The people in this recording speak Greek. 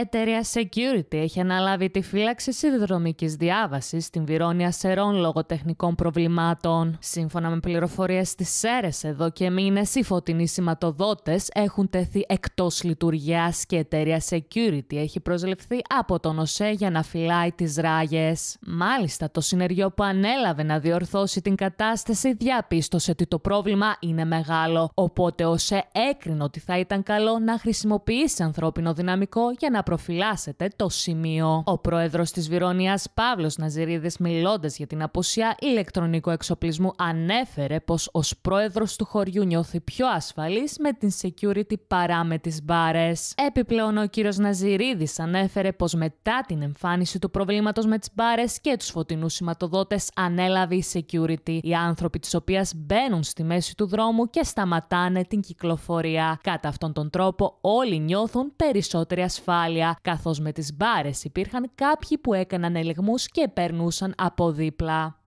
εταιρεία Security έχει αναλάβει τη φύλαξη σιδηροδρομική διάβασης, στην Βυρώνια Σερών λόγω τεχνικών προβλημάτων. Σύμφωνα με πληροφορίες της ΣΕΡΕΣ, εδώ και μήνες οι φωτεινοί σηματοδότες έχουν τεθεί εκτός λειτουργίας και η εταιρεία Security έχει προσληφθεί από τον ΟΣΕ για να φυλάει τις ράγες. Μάλιστα, το συνεργείο που ανέλαβε να διορθώσει την κατάσταση διαπίστωσε ότι το πρόβλημα είναι μεγάλο, οπότε ο ΣΕ έκρινε ότι θα ήταν καλό να χρησιμοποιήσει ανθρώπινο δυναμικό για να προφυλάσσεται το σημείο. Ο πρόεδρος της Βυρώνια Παύλος Ναζιρίδης, μιλώντας για την αποσιά ηλεκτρονικού εξοπλισμού, ανέφερε πως ως πρόεδρος του χωριού νιώθει πιο ασφαλής με την security παρά με τις μπάρες. Επιπλέον, ο κύριος Ναζιρίδης ανέφερε πως μετά την εμφάνιση του προβλήματος με τις μπάρες και τους φωτεινούς σηματοδότες, ανέλαβε η security, οι άνθρωποι της οποίας μπαίνουν στη μέση του δρόμου και σταματάνε την κυκλοφορία. Κατά αυτόν τον τρόπο, όλοι νιώθουν περισσότερη ασφάλεια καθώς με τις μπάρες υπήρχαν κάποιοι που έκαναν ελεγμούς και περνούσαν από δίπλα.